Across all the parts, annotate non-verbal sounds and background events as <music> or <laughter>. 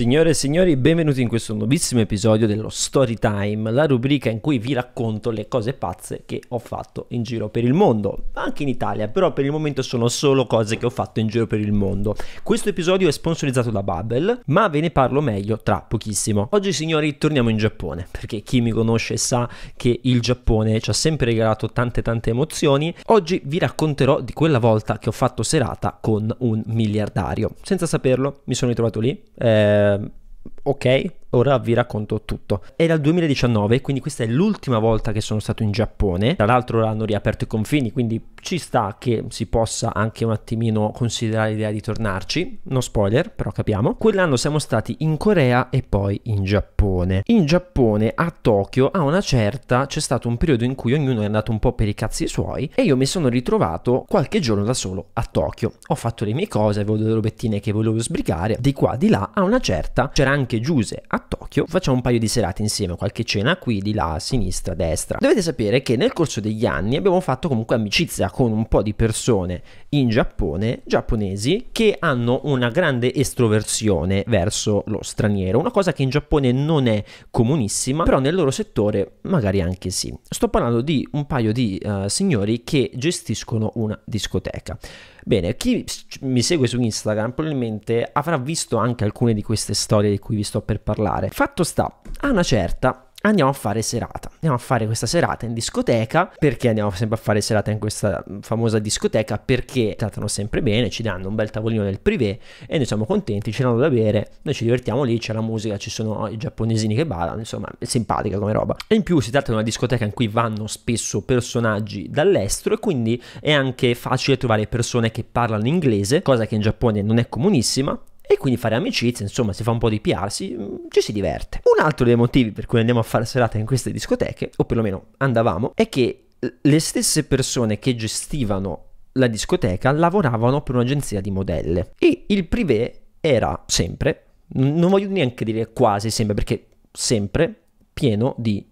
Signore e signori, benvenuti in questo nuovissimo episodio dello Storytime, la rubrica in cui vi racconto le cose pazze che ho fatto in giro per il mondo, anche in Italia, però per il momento sono solo cose che ho fatto in giro per il mondo. Questo episodio è sponsorizzato da Bubble, ma ve ne parlo meglio tra pochissimo. Oggi signori torniamo in Giappone, perché chi mi conosce sa che il Giappone ci ha sempre regalato tante tante emozioni. Oggi vi racconterò di quella volta che ho fatto serata con un miliardario. Senza saperlo mi sono ritrovato lì. Eh, Eh, okej, okay. ora vi racconto tutto. Era il 2019, quindi questa è l'ultima volta che sono stato in Giappone. Tra l'altro hanno riaperto i confini, quindi ci sta che si possa anche un attimino considerare l'idea di tornarci. No spoiler, però capiamo. Quell'anno siamo stati in Corea e poi in Giappone. In Giappone, a Tokyo, a una certa, c'è stato un periodo in cui ognuno è andato un po' per i cazzi suoi e io mi sono ritrovato qualche giorno da solo a Tokyo. Ho fatto le mie cose, avevo delle robettine che volevo sbrigare, di qua, di là, a una certa c'era anche Giuse a Tokyo, facciamo un paio di serate insieme, qualche cena qui, di là, a sinistra, destra. Dovete sapere che nel corso degli anni abbiamo fatto comunque amicizia con un po' di persone in Giappone, giapponesi, che hanno una grande estroversione verso lo straniero, una cosa che in Giappone non è comunissima, però nel loro settore magari anche sì. Sto parlando di un paio di uh, signori che gestiscono una discoteca. Bene, chi mi segue su Instagram probabilmente avrà visto anche alcune di queste storie di cui vi sto per parlare. Fatto sta, a una certa andiamo a fare serata. Andiamo a fare questa serata in discoteca. Perché andiamo sempre a fare serata in questa famosa discoteca? Perché trattano sempre bene, ci danno un bel tavolino nel privé e noi siamo contenti, ce danno da bere, noi ci divertiamo lì, c'è la musica, ci sono i giapponesini che ballano, insomma, è simpatica come roba. E in più si tratta di una discoteca in cui vanno spesso personaggi dall'estero e quindi è anche facile trovare persone che parlano inglese, cosa che in Giappone non è comunissima, e quindi fare amicizia, insomma, si fa un po' di piarsi, mm, ci si diverte. Un altro dei motivi per cui andiamo a fare serata in queste discoteche, o perlomeno andavamo, è che le stesse persone che gestivano la discoteca lavoravano per un'agenzia di modelle e il privé era sempre, non voglio neanche dire quasi sempre, perché sempre pieno di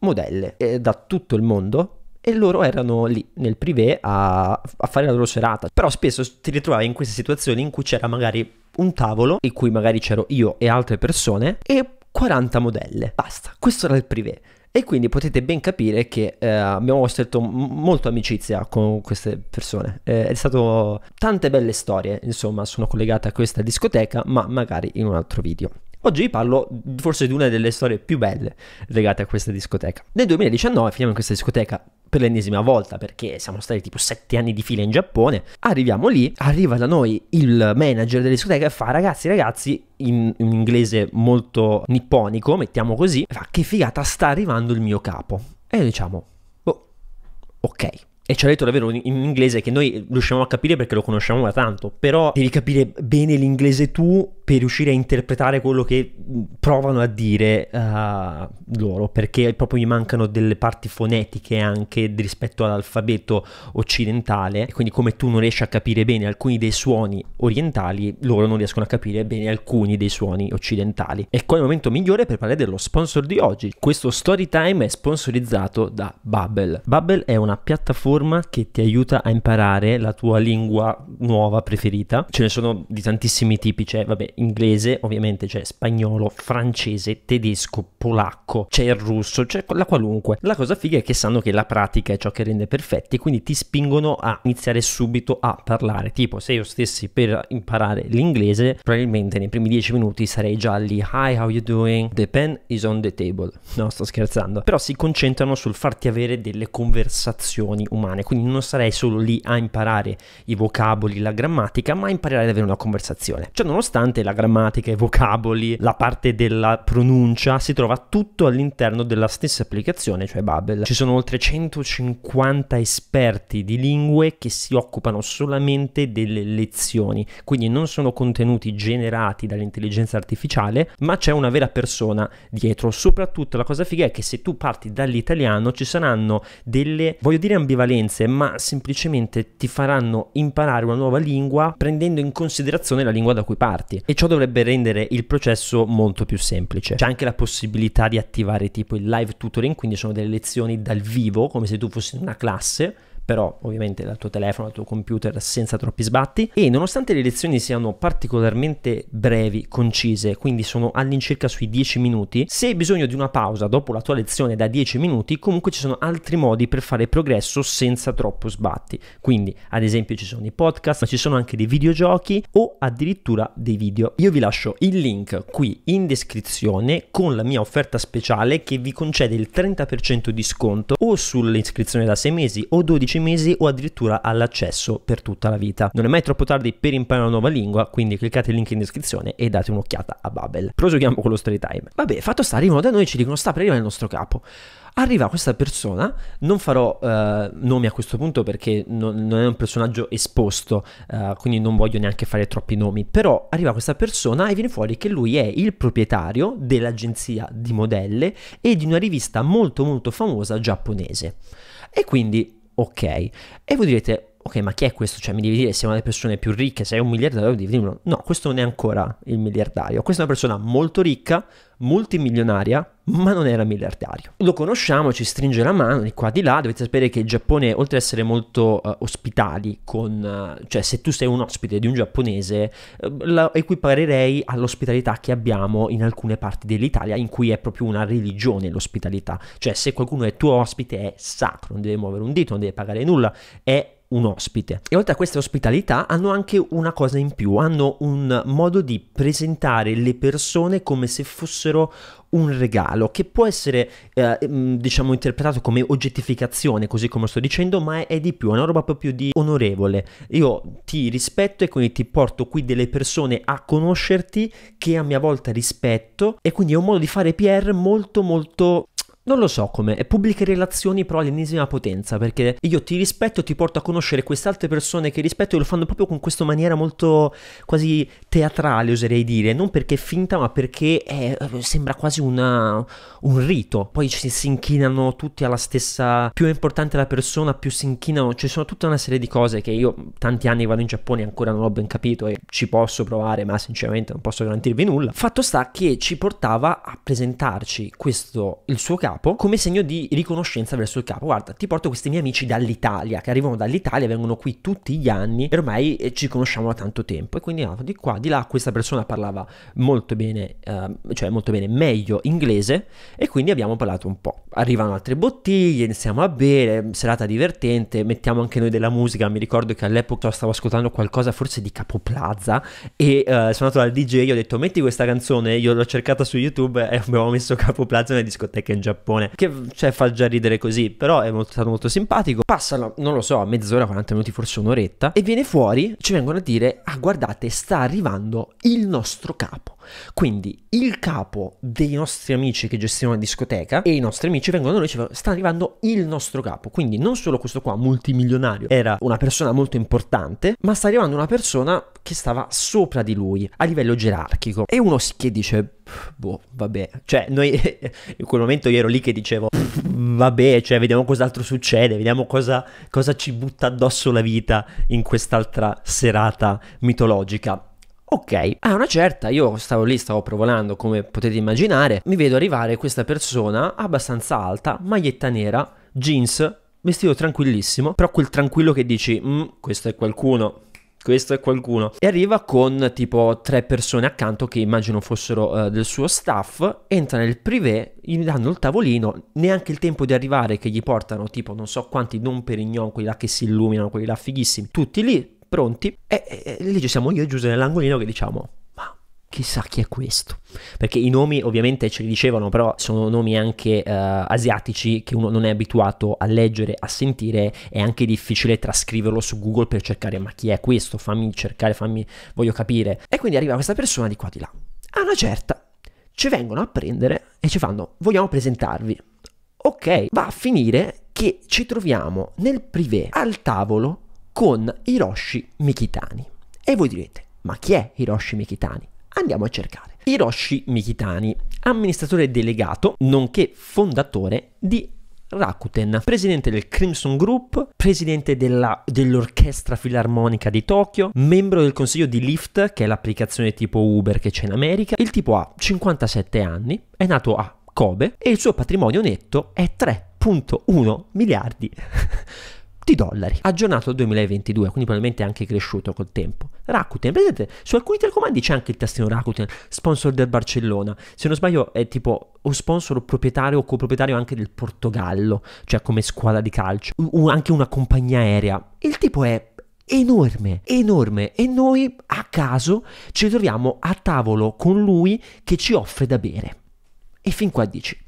modelle eh, da tutto il mondo e loro erano lì nel privé a, a fare la loro serata. Però spesso ti ritrovavi in queste situazioni in cui c'era magari un tavolo in cui magari c'ero io e altre persone e 40 modelle. Basta, questo era il privé. E quindi potete ben capire che eh, abbiamo stretto molto amicizia con queste persone. Eh, è stato tante belle storie, insomma, sono collegate a questa discoteca, ma magari in un altro video. Oggi vi parlo forse di una delle storie più belle legate a questa discoteca. Nel 2019 finiamo in questa discoteca per l'ennesima volta perché siamo stati tipo sette anni di fila in Giappone. Arriviamo lì, arriva da noi il manager della discoteca e fa ragazzi ragazzi in un in inglese molto nipponico, mettiamo così, fa che figata sta arrivando il mio capo. E diciamo, boh, ok. E ci ha detto davvero in inglese che noi riusciamo a capire perché lo conosciamo da tanto, però devi capire bene l'inglese tu per riuscire a interpretare quello che mm, provano a dire uh, loro, perché proprio gli mancano delle parti fonetiche anche rispetto all'alfabeto occidentale, e quindi come tu non riesci a capire bene alcuni dei suoni orientali, loro non riescono a capire bene alcuni dei suoni occidentali. E qual è il momento migliore per parlare dello sponsor di oggi? Questo story time è sponsorizzato da Bubble. Bubble è una piattaforma piattaforma che ti aiuta a imparare la tua lingua nuova preferita. Ce ne sono di tantissimi tipi, c'è vabbè, inglese, ovviamente c'è spagnolo, francese, tedesco, polacco, c'è il russo, c'è la qualunque. La cosa figa è che sanno che la pratica è ciò che rende perfetti, quindi ti spingono a iniziare subito a parlare. Tipo, se io stessi per imparare l'inglese, probabilmente nei primi dieci minuti sarei già lì. Hi, how you doing? The pen is on the table. No, sto scherzando. Però si concentrano sul farti avere delle conversazioni umane umane, quindi non sarei solo lì a imparare i vocaboli, la grammatica, ma imparare ad avere una conversazione. Cioè, nonostante la grammatica, i vocaboli, la parte della pronuncia, si trova tutto all'interno della stessa applicazione, cioè Babel. Ci sono oltre 150 esperti di lingue che si occupano solamente delle lezioni, quindi non sono contenuti generati dall'intelligenza artificiale, ma c'è una vera persona dietro. Soprattutto la cosa figa è che se tu parti dall'italiano ci saranno delle, voglio dire ambivalenze, differenze, ma semplicemente ti faranno imparare una nuova lingua prendendo in considerazione la lingua da cui parti e ciò dovrebbe rendere il processo molto più semplice. C'è anche la possibilità di attivare tipo il live tutoring, quindi sono delle lezioni dal vivo, come se tu fossi in una classe però ovviamente dal tuo telefono, dal tuo computer senza troppi sbatti e nonostante le lezioni siano particolarmente brevi, concise, quindi sono all'incirca sui 10 minuti, se hai bisogno di una pausa dopo la tua lezione da 10 minuti, comunque ci sono altri modi per fare progresso senza troppo sbatti. Quindi, ad esempio, ci sono i podcast, ma ci sono anche dei videogiochi o addirittura dei video. Io vi lascio il link qui in descrizione con la mia offerta speciale che vi concede il 30% di sconto o sull'iscrizione da 6 mesi o 12 12 mesi o addirittura all'accesso per tutta la vita. Non è mai troppo tardi per imparare una nuova lingua, quindi cliccate il link in descrizione e date un'occhiata a Babel. Proseguiamo con lo story time. Vabbè, fatto sta, arrivano da noi ci dicono sta per arrivare il nostro capo. Arriva questa persona, non farò eh, nomi a questo punto perché non, non è un personaggio esposto, eh, quindi non voglio neanche fare troppi nomi, però arriva questa persona e viene fuori che lui è il proprietario dell'agenzia di modelle e di una rivista molto molto famosa giapponese. E quindi ok. E voi direte, ok, ma chi è questo? Cioè, mi devi dire, se è una delle persone più ricche, sei un miliardario, devi dirmelo. No, questo non è ancora il miliardario. Questa è una persona molto ricca, multimilionaria, ma non era miliardario. Lo conosciamo, ci stringe la mano di qua di là. Dovete sapere che il Giappone, oltre ad essere molto uh, ospitali, con, uh, cioè se tu sei un ospite di un giapponese, uh, la equiparerei all'ospitalità che abbiamo in alcune parti dell'Italia, in cui è proprio una religione l'ospitalità. Cioè se qualcuno è tuo ospite è sacro, non deve muovere un dito, non deve pagare nulla, è un ospite. E oltre a questa ospitalità hanno anche una cosa in più, hanno un modo di presentare le persone come se fossero un regalo che può essere eh, mm, diciamo interpretato come oggettificazione così come sto dicendo ma è, è, di più è una roba proprio di onorevole io ti rispetto e quindi ti porto qui delle persone a conoscerti che a mia volta rispetto e quindi è un modo di fare PR molto molto non lo so come, è pubbliche relazioni però all'ennesima potenza, perché io ti rispetto, ti porto a conoscere queste altre persone che rispetto e lo fanno proprio con questa maniera molto quasi teatrale, oserei dire, non perché è finta, ma perché è, sembra quasi una, un rito. Poi ci si inchinano tutti alla stessa, più è importante la persona, più si inchinano, ci sono tutta una serie di cose che io tanti anni vado in Giappone e ancora non ho ben capito e ci posso provare, ma sinceramente non posso garantirvi nulla. Fatto sta che ci portava a presentarci questo, il suo caso, capo come segno di riconoscenza verso il capo. Guarda, ti porto questi miei amici dall'Italia, che arrivano dall'Italia, vengono qui tutti gli anni e ormai eh, ci conosciamo da tanto tempo. E quindi ah, di qua, di là, questa persona parlava molto bene, eh, cioè molto bene, meglio inglese e quindi abbiamo parlato un po'. Arrivano altre bottiglie, iniziamo a bere, serata divertente, mettiamo anche noi della musica. Mi ricordo che all'epoca stavo ascoltando qualcosa forse di Capo Plaza e eh, sono andato dal DJ e ho detto metti questa canzone, io l'ho cercata su YouTube e abbiamo messo Capo Plaza nella discoteca in Giappone Giappone, che cioè, fa già ridere così, però è molto, stato molto simpatico. Passano, non lo so, a mezz'ora, 40 minuti, forse un'oretta, e viene fuori, ci vengono a dire, ah guardate, sta arrivando il nostro capo. Quindi il capo dei nostri amici che gestiscono la discoteca e i nostri amici vengono da noi e ci sta arrivando il nostro capo. Quindi non solo questo qua, multimilionario, era una persona molto importante, ma sta arrivando una persona che stava sopra di lui a livello gerarchico. E uno si chiede, dice, boh, vabbè. Cioè, noi <laughs> in quel momento io ero lì che dicevo, vabbè, cioè, vediamo cos'altro succede, vediamo cosa, cosa ci butta addosso la vita in quest'altra serata mitologica. Ok, a ah, una certa, io stavo lì, stavo provolando come potete immaginare, mi vedo arrivare questa persona abbastanza alta, maglietta nera, jeans, vestito tranquillissimo, però quel tranquillo che dici, mm, questo è qualcuno questo è qualcuno. E arriva con tipo tre persone accanto che immagino fossero uh, del suo staff, entra nel privé, gli danno il tavolino, neanche il tempo di arrivare che gli portano tipo non so quanti non perignon, quelli là che si illuminano, quelli là fighissimi, tutti lì pronti e, e, e lì ci siamo io e Giuse nell'angolino che diciamo chissà chi è questo. Perché i nomi ovviamente ce li dicevano, però sono nomi anche eh, asiatici che uno non è abituato a leggere, a sentire, è anche difficile trascriverlo su Google per cercare ma chi è questo, fammi cercare, fammi, voglio capire. E quindi arriva questa persona di qua di là. A una certa ci vengono a prendere e ci fanno vogliamo presentarvi. Ok, va a finire che ci troviamo nel privé al tavolo con Hiroshi Mikitani. E voi direte, ma chi è Hiroshi Mikitani? Andiamo a cercare. Hiroshi Mikitani, amministratore delegato, nonché fondatore di Rakuten, presidente del Crimson Group, presidente della, dell'Orchestra Filarmonica di Tokyo, membro del consiglio di Lyft, che è l'applicazione tipo Uber che c'è in America. Il tipo ha 57 anni, è nato a Kobe e il suo patrimonio netto è 3,1 miliardi <laughs> di dollari. Aggiornato al 2022, quindi probabilmente anche cresciuto col tempo. Rakuten, vedete, su alcuni telecomandi c'è anche il tastino Rakuten, sponsor del Barcellona. Se non sbaglio è tipo o sponsor o proprietario o coproprietario anche del Portogallo, cioè come squadra di calcio, o anche una compagnia aerea. Il tipo è enorme, enorme e noi a caso ci troviamo a tavolo con lui che ci offre da bere. E fin qua dici,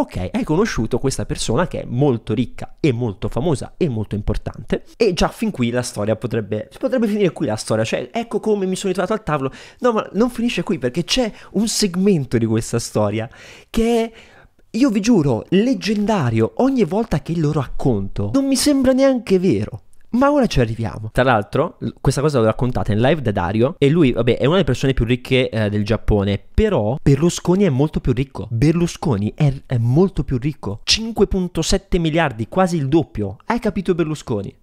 ok, hai conosciuto questa persona che è molto ricca e molto famosa e molto importante e già fin qui la storia potrebbe, potrebbe finire qui la storia, cioè ecco come mi sono ritrovato al tavolo, no ma non finisce qui perché c'è un segmento di questa storia che è io vi giuro, leggendario, ogni volta che lo racconto, non mi sembra neanche vero. Ma ora ci arriviamo. Tra l'altro, questa cosa l'ho raccontata in live da Dario e lui, vabbè, è una delle persone più ricche eh, del Giappone, però Berlusconi è molto più ricco. Berlusconi è, è molto più ricco. 5.7 miliardi, quasi il doppio. Hai capito Berlusconi?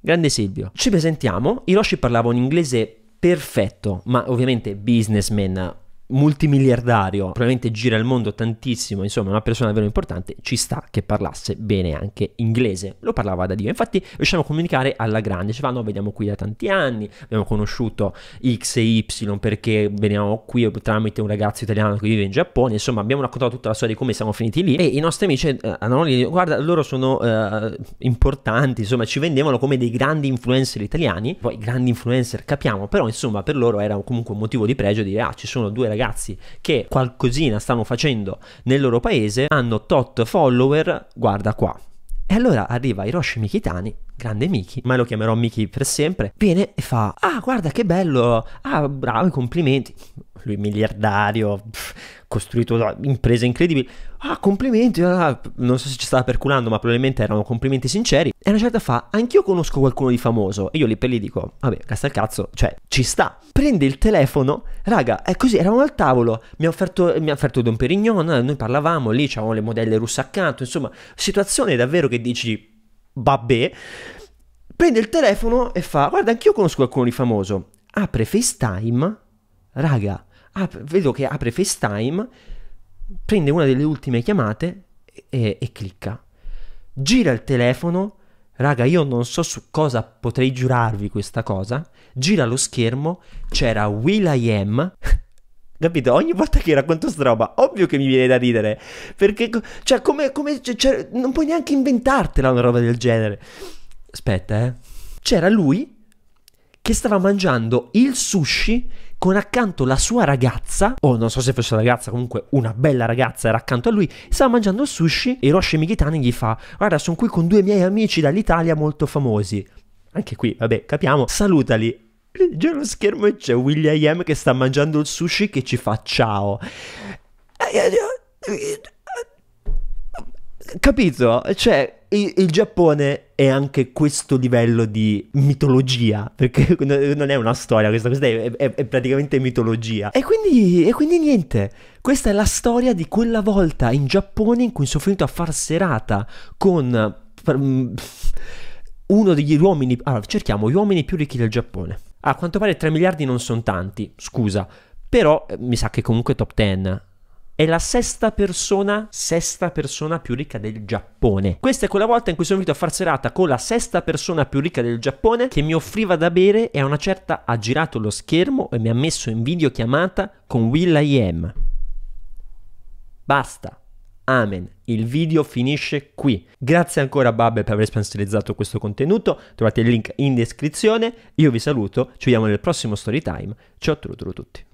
Grande Silvio. Ci presentiamo. Hiroshi parlava un inglese perfetto, ma ovviamente businessman multimiliardario, probabilmente gira il mondo tantissimo, insomma una persona davvero importante, ci sta che parlasse bene anche inglese. Lo parlava da Dio, infatti riusciamo a comunicare alla grande, ci fanno, vediamo qui da tanti anni, abbiamo conosciuto X e Y perché veniamo qui tramite un ragazzo italiano che vive in Giappone, insomma abbiamo raccontato tutta la storia di come siamo finiti lì e i nostri amici hanno eh, lì, guarda loro sono eh, importanti, insomma ci vendevano come dei grandi influencer italiani, poi grandi influencer capiamo, però insomma per loro era comunque un motivo di pregio dire ah ci sono due ragazzi ragazzi che qualcosina stanno facendo nel loro paese hanno tot follower, guarda qua. E allora arriva Hiroshi Mikitani, grande Miki, ma lo chiamerò Miki per sempre, viene e fa, ah guarda che bello, ah bravo, complimenti. Lui miliardario, pff, costruito imprese incredibili. Ah, complimenti, ah, ah, non so se ci stava perculando, ma probabilmente erano complimenti sinceri. E una certa fa, anch'io conosco qualcuno di famoso. E io lì per lì dico, vabbè, casta il cazzo, cioè, ci sta. Prende il telefono, raga, è così, eravamo al tavolo, mi ha offerto, mi ha offerto Don Perignon, eh, noi parlavamo, lì c'erano le modelle russe accanto, insomma, situazione davvero che dici, vabbè. Prende il telefono e fa, guarda, anch'io conosco qualcuno di famoso. Apre FaceTime, raga, ap- vedo che apre FaceTime, prende una delle ultime chiamate e, e clicca. Gira il telefono, raga io non so su cosa potrei giurarvi questa cosa, gira lo schermo, c'era Will Will.i.am <laughs> Capito? Ogni volta che racconto sta roba, ovvio che mi viene da ridere. Perché, cioè, come, come cioè, non puoi neanche inventartela una roba del genere. Aspetta, eh. C'era lui che stava mangiando il sushi con accanto la sua ragazza, o non so se fosse una ragazza, comunque una bella ragazza era accanto a lui, stava mangiando il sushi e Roshi Migitani gli fa guarda sono qui con due miei amici dall'Italia molto famosi. Anche qui, vabbè, capiamo. Salutali. Già lo schermo e c'è William che sta mangiando il sushi che ci fa ciao. Eh, eh, eh, capito? Cioè, il, il Giappone è anche questo livello di mitologia, perché <laughs> non è una storia questa, questa è, è, è praticamente mitologia. E quindi, e quindi niente, questa è la storia di quella volta in Giappone in cui sono finito a far serata con... Mm, uno degli uomini... Allora, ah, cerchiamo gli uomini più ricchi del Giappone. A quanto pare 3 miliardi non sono tanti, scusa, però eh, mi sa che comunque top 10 è la sesta persona, sesta persona più ricca del Giappone. Questa è quella volta in cui sono venuto a far serata con la sesta persona più ricca del Giappone che mi offriva da bere e a una certa ha girato lo schermo e mi ha messo in videochiamata con Will I Am. Basta. Amen. Il video finisce qui. Grazie ancora Babbe per aver sponsorizzato questo contenuto. Trovate il link in descrizione. Io vi saluto, ci vediamo nel prossimo storytime. Ciao a tutti.